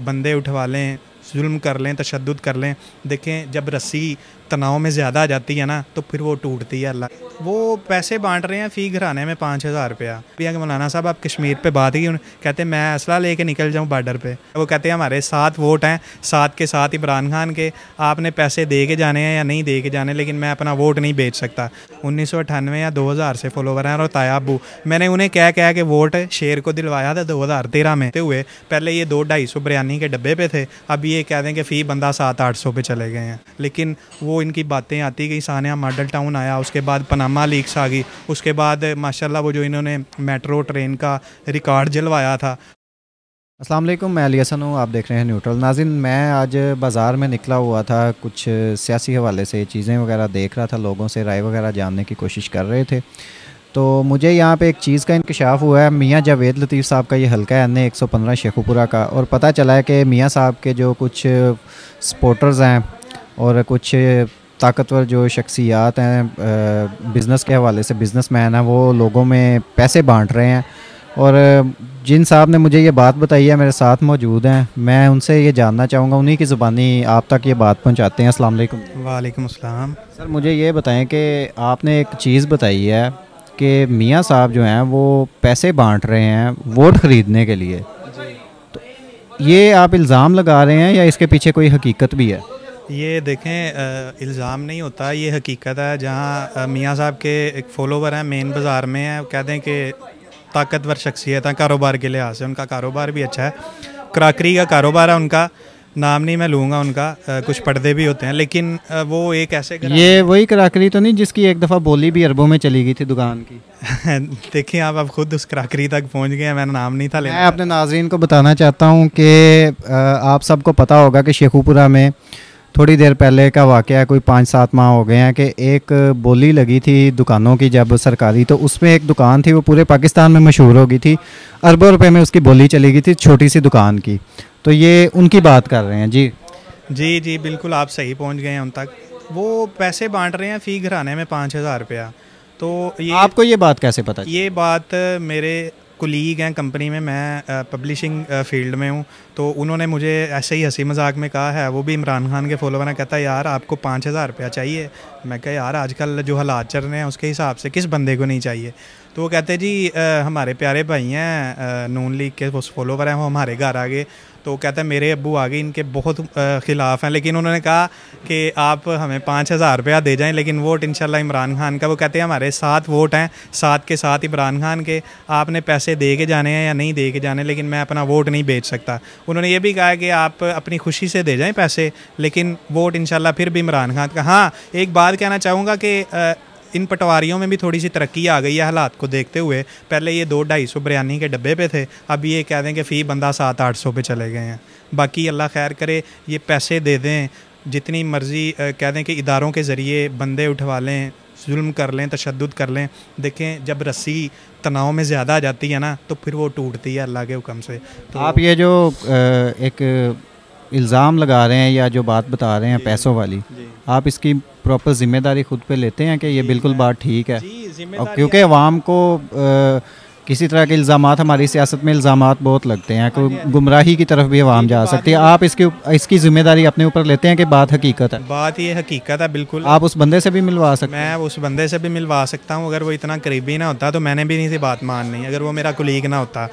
बंदे उठवा लें जुल्म कर लें तशद कर लें देखें जब रस्सी तनाव में ज़्यादा आ जाती है ना तो फिर वो टूटती है अल्लाह वो पैसे बांट रहे हैं फ़ी घराने में पाँच हज़ार रुपया भैया मौलाना साहब आप कश्मीर पे बात ही कहते हैं मैं असला लेके निकल जाऊँ बॉर्डर पे वो कहते हैं हमारे सात वोट हैं सात के साथ इमरान खान के आपने पैसे दे के जाने हैं या नहीं दे के जाने लेकिन मैं अपना वोट नहीं बेच सकता उन्नीस या दो से फॉलोवर हैं और तायाबू मैंने उन्हें कह कह के वोट शेर को दिलवाया था दो में हुए पहले ये दो ढाई सौ बिरयानी के डब्बे पे थे अब ये कह दें कि फ़ी बंदा सात आठ सौ पे चले गए हैं लेकिन वो इनकी बातें आती गई सानिया मॉडल टाउन आया उसके बाद पनामा लीक्स आ गई उसके बाद माशाल्लाह वो जो इन्होंने मेट्रो ट्रेन का रिकॉर्ड जलवाया था असलम मैं अली हसन हूँ आप देख रहे हैं न्यूट्रल नाजिन मैं आज बाज़ार में निकला हुआ था कुछ सियासी हवाले से चीज़ें वगैरह देख रहा था लोगों से राय वगैरह जानने की कोशिश कर रहे थे तो मुझे यहाँ पे एक चीज़ का इंकशाफ हुआ है मियाँ जावेद लतीफ़ साहब का ये हल्का है अन्य एक सौ पंद्रह शेखुपुरा का और पता चला है कि मियाँ साहब के जो कुछ सपोर्टर्स हैं और कुछ ताकतवर जो शख्सियात हैं बिज़नेस के हवाले से बिज़नेस मैन हैं वो लोगों में पैसे बांट रहे हैं और जिन साहब ने मुझे ये बात बताई है मेरे साथ मौजूद हैं मैं उनसे ये जानना चाहूँगा उन्हीं की ज़ुबानी आप तक ये बात पहुँचाते हैं अस्सलाम वालेकुम वालेकुम सर मुझे ये बताएं कि आपने एक चीज़ बताई है कि मियाँ साहब जो हैं वो पैसे बांट रहे हैं वोट ख़रीदने के लिए तो ये आप इल्ज़ाम लगा रहे हैं या इसके पीछे कोई हकीकत भी है ये देखें इल्ज़ाम नहीं होता ये हकीकत है जहाँ मियाँ साहब के एक फॉलोवर हैं मेन बाज़ार में हैं कह दें कि ताकतवर शख्सियत हैं कारोबार के लिहाज से उनका कारोबार भी अच्छा है क्राकरी का कारोबार है उनका नाम नहीं मैं लूँगा उनका आ, कुछ पर्दे भी होते हैं लेकिन आ, वो एक ऐसे ये वही क्राकरी तो नहीं जिसकी एक दफ़ा बोली भी अरबों में चली गई थी दुकान की देखिए आप अब खुद उस क्राकरी तक पहुंच गए हैं मैंने नाम नहीं था लेकिन मैं अपने नाजरन को बताना चाहता हूँ कि आप सबको पता होगा कि शेखुपुरा में थोड़ी देर पहले का वाक़ कोई पाँच सात माह हो गए हैं कि एक बोली लगी थी दुकानों की जब सरकारी तो उसमें एक दुकान थी वो पूरे पाकिस्तान में मशहूर हो गई थी अरबों रुपए में उसकी बोली चली गई थी छोटी सी दुकान की तो ये उनकी बात कर रहे हैं जी जी जी बिल्कुल आप सही पहुंच गए हैं उन तक वो पैसे बांट रहे हैं फ़ी घराने में पाँच हज़ार रुपया तो ये आपको ये बात कैसे पता ये बात मेरे कुलीग हैं कंपनी में मैं पब्लिशिंग फील्ड में हूँ तो उन्होंने मुझे ऐसे ही हंसी मजाक में कहा है वो भी इमरान खान के फॉलोवर ने कहता है यार आपको पाँच हज़ार रुपया चाहिए मैं कह यार आजकल जो हालात चल रहे हैं उसके हिसाब से किस बंदे को नहीं चाहिए तो वो कहते जी आ, हमारे प्यारे भाई हैं नून लीग के फॉलोवर हैं वो हमारे घर आ गए तो कहते हैं मेरे अबू आगे इनके बहुत ख़िलाफ़ हैं लेकिन उन्होंने कहा कि आप हमें पाँच हज़ार रुपया दे जाएं लेकिन वोट इंशाल्लाह इमरान खान का वो कहते हैं हमारे सात वोट हैं सात के साथ इमरान खान के आपने पैसे दे के जाने हैं या नहीं दे के जाने लेकिन मैं अपना वोट नहीं बेच सकता उन्होंने ये भी कहा कि आप अपनी खुशी से दे जाएँ पैसे लेकिन वोट इन फिर भी इमरान खान का हाँ एक बात कहना चाहूँगा कि इन पटवारियों में भी थोड़ी सी तरक्की आ गई है हालात को देखते हुए पहले ये दो ढाई सौ बिरयानी के डब्बे पे थे अब ये कह दें कि फ़ी बंदा सात आठ सौ पे चले गए हैं बाकी अल्लाह खैर करे ये पैसे दे दें जितनी मर्ज़ी कह दें कि इदारों के ज़रिए बंदे उठवा लें जुल्म कर लें तशद कर लें देखें जब रस्सी तनाव में ज़्यादा आ जाती है ना तो फिर वो टूटती है अल्लाह के हुक्म से तो आप ये जो एक इल्ज़ाम लगा रहे हैं या जो बात बता रहे हैं पैसों वाली आप इसकी प्रॉपर जिम्मेदारी खुद पे लेते हैं कि ये बिल्कुल बात ठीक है और क्योंकि आवाम को आ, किसी तरह के इल्ज़ाम हमारी सियासत में इल्ज़ाम बहुत लगते हैं हाँ हाँ गुमराही की तरफ भी आवाम जा सकती है आप इसके इसकी जिम्मेदारी अपने ऊपर लेते हैं कि बात हकीकत है बात ये हकीकत है बिल्कुल आप उस बंदे से भी मिलवा सकते मैं उस बंदे से भी मिलवा सकता हूँ अगर वो इतना करीबी ना होता तो मैंने भी नहीं थी बात माननी अगर वो मेरा कुलीग ना होता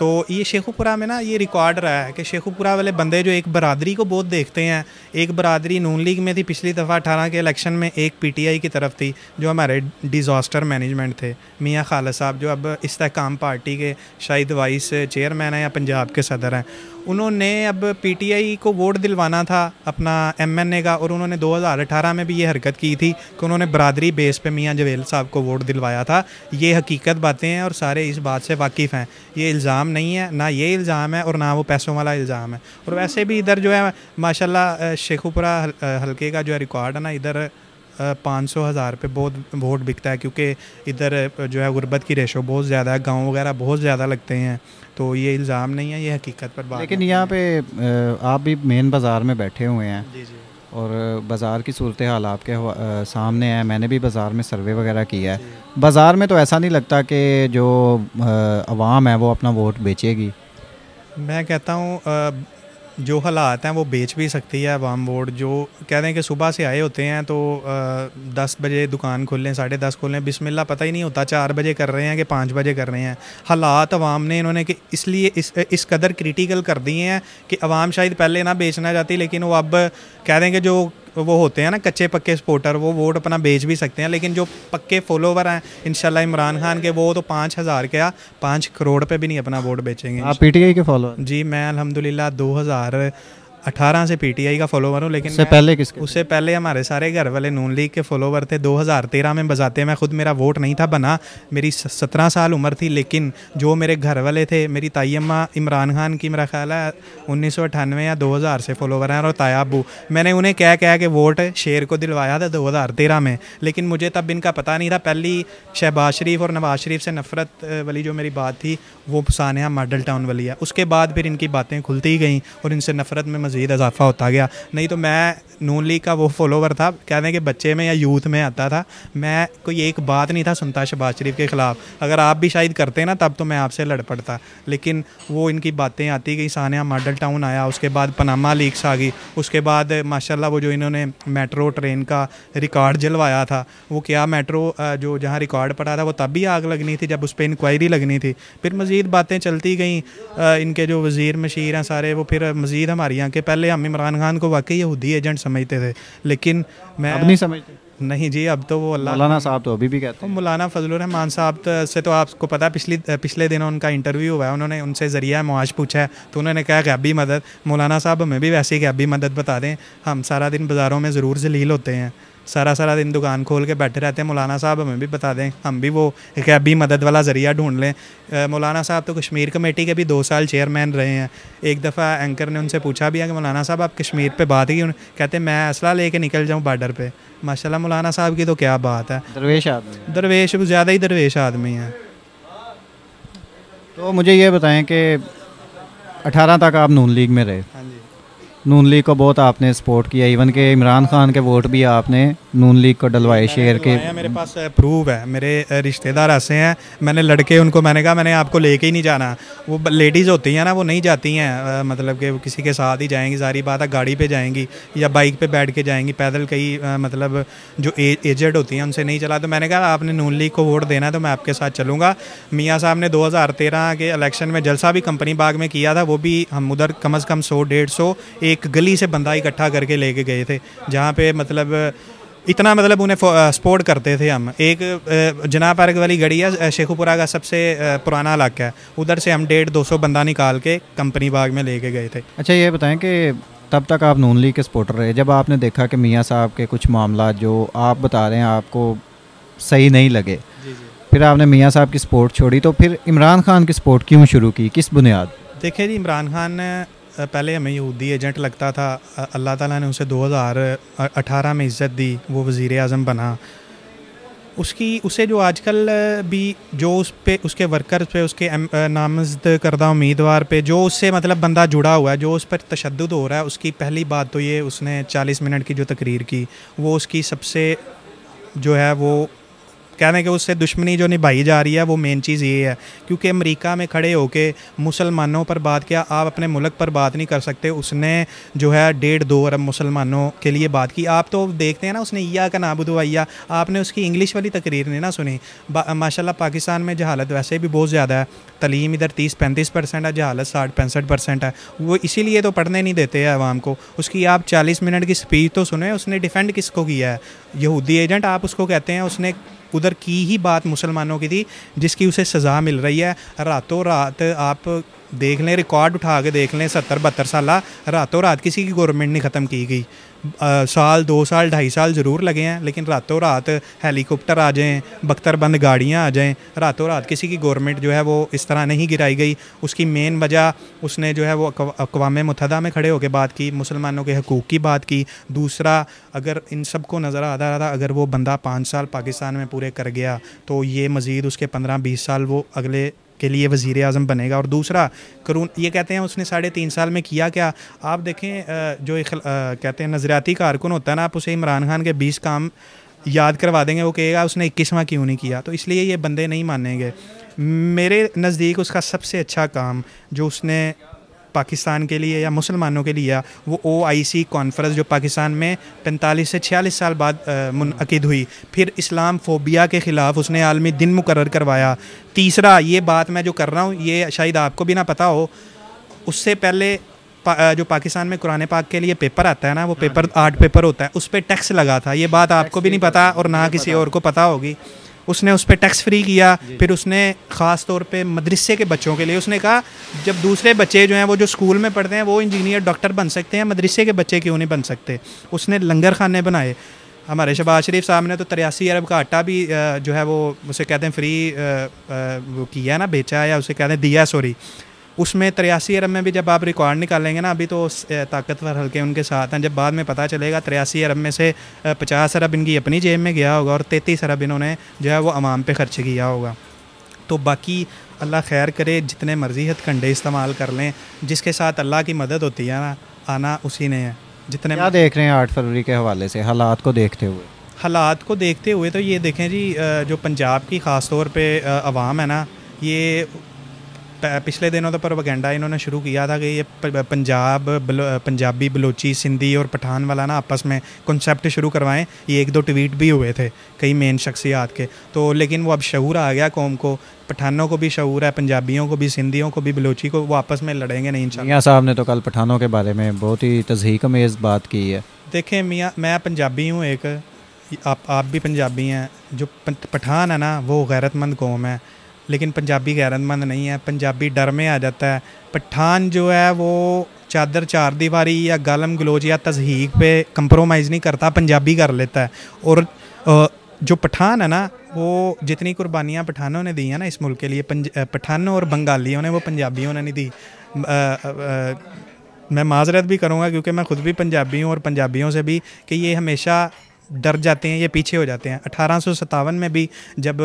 तो ये शेखुपुरा में ना ये रिकॉर्ड रहा है कि शेखुपुरा वाले बंदे जो एक बरदरी को बहुत देखते हैं एक बरदरी नून लीग में थी पिछली दफ़ा अठारह के इलेक्शन में एक पीटीआई की तरफ थी जो हमारे डिज़ास्टर मैनेजमेंट थे मियाँ खाला साहब जो अब इस्तेकाम पार्टी के शाहिद वाइस चेयरमैन हैं या पंजाब के सदर हैं उन्होंने अब पीटीआई को वोट दिलवाना था अपना एमएनए का और उन्होंने 2018 में भी ये हरकत की थी कि उन्होंने बरदरी बेस पे मियाँ जवेल साहब को वोट दिलवाया था ये हकीकत बातें हैं और सारे इस बात से वाकिफ़ हैं ये इल्ज़ाम नहीं है ना ये इल्ज़ाम है और ना वो पैसों वाला इल्ज़ाम है और वैसे भी इधर जो है माशाला शेखुपुरा हल्के का जो है रिकॉर्ड है ना इधर पाँच सौ हज़ार पे बहुत वोट बिकता है क्योंकि इधर जो है गुर्बत की रेशो बहुत ज़्यादा है गाँव वगैरह बहुत ज़्यादा लगते हैं तो ये इल्ज़ाम नहीं है ये हकीकत पर बात लेकिन यहाँ पे आप भी मेन बाज़ार में बैठे हुए हैं जी जी और बाज़ार की सूरत हाल आपके आ, सामने है मैंने भी बाज़ार में सर्वे वगैरह किया है बाज़ार में तो ऐसा नहीं लगता कि जो आवाम अवाम है वो अपना वोट बेचेगी मैं कहता हूँ जो हालात हैं वो बेच भी सकती है अवाम बोर्ड जो कह दें कि सुबह से आए होते हैं तो दस बजे दुकान खोल लें साढ़े दस खोल लें बिसमिल्ला पता ही नहीं होता चार बजे कर रहे हैं कि पाँच बजे कर रहे हैं हालात अवाम ने इन्होंने कि इसलिए इस इस कदर क्रिटिकल कर दिए हैं कि अवाम शायद पहले ना बेचना चाहती लेकिन वो अब कह दें कि जो वो होते हैं ना कच्चे पक्के सपोर्टर वो वोट अपना बेच भी सकते हैं लेकिन जो पक्के फॉलोवर हैं इनशाला इमरान खान के वो तो पाँच हज़ार के या हाँ, पाँच करोड़ पे भी नहीं अपना वोट बेचेंगे आप पीटीआई के फॉलोअर जी मैं अलहमदिल्ला दो हज़ार अठारह से पीटीआई का फॉलोवर हूँ लेकिन उससे पहले किसके उससे पहले हमारे सारे घर वाले नून लीग के फॉलोवर थे 2013 में बजाते मैं खुद मेरा वोट नहीं था बना मेरी सत्रह साल उम्र थी लेकिन जो मेरे घर वाले थे मेरी ताई अम्मा इमरान खान की मेरा ख्याल है उन्नीस या 2000 से फॉलोवर हैं और तायाबू मैंने उन्हें कह कह के वोट शेर को दिलवाया था दो में लेकिन मुझे तब इनका पता नहीं था पहली शहबाज शरीफ और नवाज शरीफ से नफरत वाली जो मेरी बात थी वो सानहा मॉडल टाउन वाली है उसके बाद फिर इनकी बातें खुलती गई और इनसे नफरत में मज़ीद इजाफा होता गया नहीं तो मैं नून लीग का वो फॉलोवर था कहते हैं कि बच्चे में या यूथ में आता था मैं कोई एक बात नहीं था सुनता शहबाज शरीफ के ख़िलाफ़ अगर आप भी शायद करते ना तब तो मैं आपसे लड़ पड़ता लेकिन वो इनकी बातें आती गई सानिया मॉडल टाउन आया उसके बाद पनामा लीक्स आ गई उसके बाद माशाल्लाह वो जो इन्होंने मेट्रो ट्रेन का रिकॉर्ड जलवाया था वो क्या मेट्रो जो जहाँ रिकॉर्ड पड़ा था वो तब भी आग लगनी थी जब उस पर इंक्वायरी लगनी थी फिर मज़ीद बातें चलती गई इनके जो वज़ीर मशीर हैं सारे वो फिर मज़ीद हमारी आँखें कि पहले हम इमरान खान को वाकई यहूदी एजेंट समझते थे लेकिन मैं अब नहीं समझते नहीं जी अब तो वो मौलाना साहब तो अभी भी कहते हैं मौलाना फजल रहमान साहब तो से तो आपको पता पिछली पिछले दिनों उनका इंटरव्यू हुआ है उन्होंने उनसे ज़रिया मुआज पूछा है तो उन्होंने कहा गैबी मदद मौलाना साहब हमें भी वैसे ही गैबी मदद बता दें हम सारा दिन बाज़ारों में ज़रूर जलील होते हैं सारा सारा दिन दुकान खोल के बैठे रहते हैं मौलाना साहब हमें भी बता दें हम भी वो गैबी मदद वाला ज़रिया ढूंढ लें मौलाना साहब तो कश्मीर कमेटी के भी दो साल चेयरमैन रहे हैं एक दफ़ा एंकर ने उनसे पूछा भी है कि मौलाना साहब आप कश्मीर पे बात ही कहते मैं असला ले निकल जाऊँ बार्डर पर माशा मौलाना साहब की तो क्या बात है दरवेश आदमी दरवेश ज़्यादा ही दरवेश आदमी है तो मुझे ये बताएं कि अठारह तक आप नून लीग में रहे नून लीग को बहुत आपने सपोर्ट किया इवन के इमरान खान के वोट भी आपने नून लीग को डलवाए शेयर के मेरे पास प्रूव है मेरे रिश्तेदार ऐसे हैं मैंने लड़के उनको मैंने कहा मैंने आपको लेके ही नहीं जाना वो लेडीज़ होती हैं ना वो नहीं जाती हैं मतलब कि किसी के साथ ही जाएंगी सारी बात है गाड़ी पर जाएंगी या बाइक पर बैठ के जाएंगी पैदल कई मतलब जो एजेड होती हैं उनसे नहीं चला तो मैंने कहा आपने नून लीग को वोट देना है तो मैं आपके साथ चलूँगा मियाँ साहब ने दो के इलेक्शन में जलसा भी कंपनी बाग में किया था वो भी हम उधर कम अज़ कम सौ डेढ़ सौ एक गली से बंदा इकट्ठा करके लेके गए थे जहाँ पे मतलब इतना मतलब उन्हें सपोर्ट करते थे हम एक जना पार्क वाली गड़ी है शेखुपुरा का सबसे पुराना इलाका है उधर से हम डेढ़ दो सौ बंदा निकाल के कंपनी बाग में लेके गए थे अच्छा ये बताएं कि तब तक आप नून लीग के सपोर्टर रहे जब आपने देखा कि मियाँ साहब के कुछ मामला जो आप बता रहे हैं आपको सही नहीं लगे जी जी। फिर आपने मियाँ साहब की सपोर्ट छोड़ी तो फिर इमरान खान की सपोर्ट क्यों शुरू की किस बुनियाद देखिए जी इमरान खान पहले हमें यहूदी एजेंट लगता था अल्लाह ताला ने उसे 2018 में इज़्ज़त दी वो वज़ी अजम बना उसकी उसे जो आजकल भी जो उस पर उसके वर्कर्स पे उसके नामजद करदा उम्मीदवार पे जो उससे मतलब बंदा जुड़ा हुआ है जो उस पर तशद हो रहा है उसकी पहली बात तो ये उसने 40 मिनट की जो तकरीर की वो उसकी सबसे जो है वो कहने के उससे दुश्मनी जो निभाई जा रही है वो मेन चीज़ ये है क्योंकि अमेरिका में खड़े होकर मुसलमानों पर बात किया आप अपने मुल्क पर बात नहीं कर सकते उसने जो है डेढ़ दो अरब मुसलमानों के लिए बात की आप तो देखते हैं ना उसने या का नाबुद हुआ आपने उसकी इंग्लिश वाली तकरीर नहीं ना सुनी माशाला पाकिस्तान में जहालत वैसे भी बहुत ज़्यादा है तलीम इधर तीस पैंतीस परसेंट है जहालत साठ पैंसठ परसेंट है वो इसीलिए तो पढ़ने नहीं देते हैं आवाम को उसकी आप चालीस मिनट की स्पीच तो सुने उसने डिफेंड किसको किया है यहूदी एजेंट आप उसको कहते हैं उसने उधर की ही बात मुसलमानों की थी जिसकी उसे सज़ा मिल रही है रातों रात आप देख लें रिकॉर्ड उठा के देख लें सत्तर बहत्तर साल रातों रात किसी की गवर्नमेंट नहीं ख़त्म की गई साल दो साल ढाई साल ज़रूर लगे हैं लेकिन रातों रात हेलीकॉप्टर आ जाएँ बख्तरबंद गाड़ियाँ आ जाएँ रातों रात किसी की गवर्नमेंट जो है वो इस तरह नहीं गिराई गई उसकी मेन वजह उसने जो है वो अकवा मुतहदा में खड़े होकर बात की मुसलमानों के हकूक़ की बात की दूसरा अगर इन सब को नज़र आ रहा था अगर वो बंदा पाँच साल पाकिस्तान में पूरे कर गया तो ये मज़ीद उसके पंद्रह बीस साल वो अगले के लिए वजीर अजम बनेगा और दूसरा करून ये कहते हैं उसने साढ़े तीन साल में किया क्या आप देखें जो कहते हैं नज़रियाती कारकुन होता है ना आप उसे इमरान खान के बीस काम याद करवा देंगे वो कहेगा उसने इक्कीसवा क्यों नहीं किया तो इसलिए ये बंदे नहीं मानेंगे मेरे नज़दीक उसका सबसे अच्छा काम जो उसने पाकिस्तान के लिए या मुसलमानों के लिए वो ओ आई सी कॉन्फ्रेंस जो पाकिस्तान में पैंतालीस से छियालीस साल बाद मुनद हुई फिर इस्लाम फोबिया के ख़िलाफ़ उसने आलमी दिन मुकर करवाया तीसरा ये बात मैं जो कर रहा हूँ ये शायद आपको भी ना पता हो उससे पहले पा, जो पाकिस्तान में कुरने पाक के लिए पेपर आता है ना वो हाँ पेपर आर्ट पेपर होता है उस पर टैक्स लगा था ये बात आपको भी नहीं पता और ना किसी और को पता होगी उसने उस पर टैक्स फ्री किया फिर उसने ख़ास तौर पे मदरसे के बच्चों के लिए उसने कहा जब दूसरे बच्चे जो हैं वो जो स्कूल में पढ़ते हैं वो इंजीनियर डॉक्टर बन सकते हैं मदरसे के बच्चे क्यों नहीं बन सकते उसने लंगर खाने बनाए हमारे शहबाज शरीफ साहब ने तो तिरासी अरब का आटा भी जो है वो उसे कहते हैं फ्री वो किया ना बेचा या उसे कहते हैं दिया सॉरी उसमें तिरासी अरब में भी जब आप रिकॉर्ड निकालेंगे ना अभी तो ताकतवर हल्के उनके साथ हैं जब बाद में पता चलेगा तिरासी अरब में से पचास अरब इनकी अपनी जेब में गया होगा और तैंतीस अरब इन्होंने जो है वो आवाम पर खर्च किया होगा तो बाकी अल्लाह खैर करे जितने मर्जी हथकंडे इस्तेमाल कर लें जिसके साथ अल्लाह की मदद होती है ना आना उसी ने है जितने क्या देख रहे हैं आठ फरवरी के हवाले से हालात को देखते हुए हालात को देखते हुए तो ये देखें जी जो पंजाब की ख़ास तौर पे आवाम है ना ये पिछले दिनों तो प्रोपागेंडा इन्होंने शुरू किया था कि ये पंजाब बलो, पंजाबी बलोची सिंधी और पठान वाला ना आपस में कॉन्सेप्ट शुरू करवाएं ये एक दो ट्वीट भी हुए थे कई मेन शख्सियात के तो लेकिन वो अब शहूर आ गया कौम को पठानों को भी शहूर है पंजाबियों को भी सिंधियों को भी बलोची को वो आपस में लड़ेंगे नहीं मियाँ साहब ने तो कल पठानों के बारे में बहुत ही तजहीक मेज़ बात की है देखें मियाँ मैं पंजाबी हूँ एक आप आप भी पंजाबी हैं जो पठान है ना वो गैरतमंद कौम है लेकिन पंजाबी गैरतमंद नहीं है पंजाबी डर में आ जाता है पठान जो है वो चादर चार दीवारी या गलम गलोज या तजहीक पे कंप्रोमाइज़ नहीं करता पंजाबी कर लेता है और जो पठान है ना वो जितनी कुर्बानियाँ पठानों ने दी हैं ना इस मुल्क के लिए पठानों और बंगालियों ने वो पंजाबियों ने नहीं दी आ, आ, मैं माजरत भी करूँगा क्योंकि मैं ख़ुद भी पंजाबी हूँ और पंजाबियों से भी कि ये हमेशा डर जाते हैं या पीछे हो जाते हैं अठारह में भी जब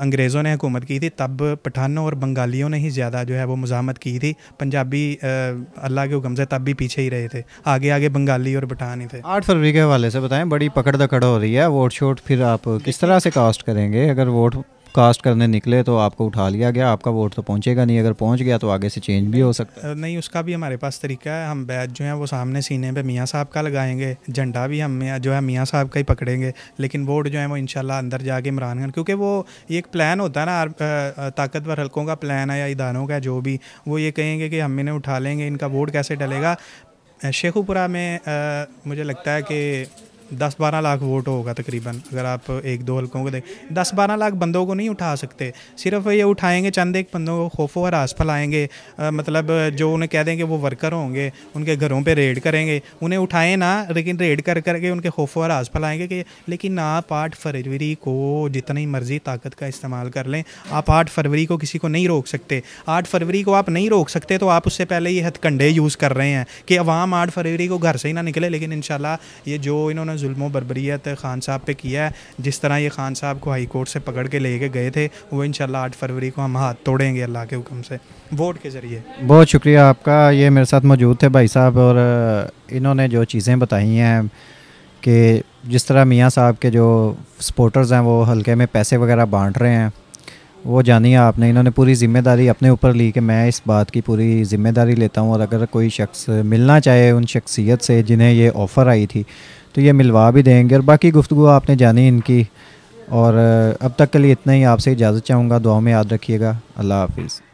अंग्रेज़ों ने हुकूमत की थी तब पठानों और बंगालियों ने ही ज़्यादा जो है वो मुजामत की थी पंजाबी अल्लाह के हुक्म से तब भी पीछे ही रहे थे आगे आगे बंगाली और पठान ही थे आठ फरवरी के हवाले से बताएं बड़ी पकड़ दकड़ हो रही है वोट शोट फिर आप किस तरह से कास्ट करेंगे अगर वोट कास्ट करने निकले तो आपको उठा लिया गया आपका वोट तो पहुंचेगा नहीं अगर पहुंच गया तो आगे से चेंज भी हो सकता है नहीं उसका भी हमारे पास तरीका है हम बैच जो है वो सामने सीने पे मियाँ साहब का लगाएंगे झंडा भी हम जो है मियाँ साहब का ही पकड़ेंगे लेकिन वोट जो है वो इनशाला अंदर जाके इमरान खान क्योंकि वो एक प्लान होता है ना ताकतवर हल्कों का प्लान है या इदारों का जो भी वो ये कहेंगे कि हम इन्हें उठा लेंगे इनका वोट कैसे डलेगा शेखुपुरा में मुझे लगता है कि दस बारह लाख वोट होगा तकरीबन अगर आप एक दो हल्कों को देखें दस बारह लाख बंदों को नहीं उठा सकते सिर्फ ये उठाएंगे चंद एक बंदों को खौफो और आस फैलाएँगे मतलब जो उन्हें कह देंगे वो वर्कर होंगे उनके घरों पर रेड करेंगे उन्हें उठाएं ना लेकिन रेड कर करके उनके खौफो और आस फैलाएँगे कि लेकिन आप आठ फरवरी को जितनी मर्ज़ी ताकत का इस्तेमाल कर लें आप आठ फरवरी को किसी को नहीं रोक सकते आठ फरवरी को आप नहीं रोक सकते तो आप उससे पहले ये हथकंडे यूज़ कर रहे हैं कि अवाम आठ फरवरी को घर से ही ना निकले लेकिन इन ये जो इन्होंने जुल्म बरबरीत खान साहब पे किया है जिस तरह ये खान साहब को हाई कोर्ट से पकड़ के लेके गए थे वो इन आठ फरवरी को हम हाथ तोड़ेंगे अल्लाह के हुक्म से वोट के ज़रिए बहुत शुक्रिया आपका ये मेरे साथ मौजूद थे भाई साहब और इन्होंने जो चीज़ें बताई हैं कि जिस तरह मियाँ साहब के जो सपोर्टर्स हैं वो हल्के में पैसे वगैरह बांट रहे हैं वो जानी है आपने इन्होंने पूरी ज़िम्मेदारी अपने ऊपर ली कि मैं इस बात की पूरी ज़िम्मेदारी लेता हूँ और अगर कोई शख्स मिलना चाहे उन शख्सियत से जिन्हें ये ऑफ़र आई थी तो ये मिलवा भी देंगे और बाकी गुफ्तु आपने जानी इनकी और अब तक के लिए इतना ही आपसे इजाज़त चाहूँगा दुआ में याद रखिएगा अल्लाह हाफिज़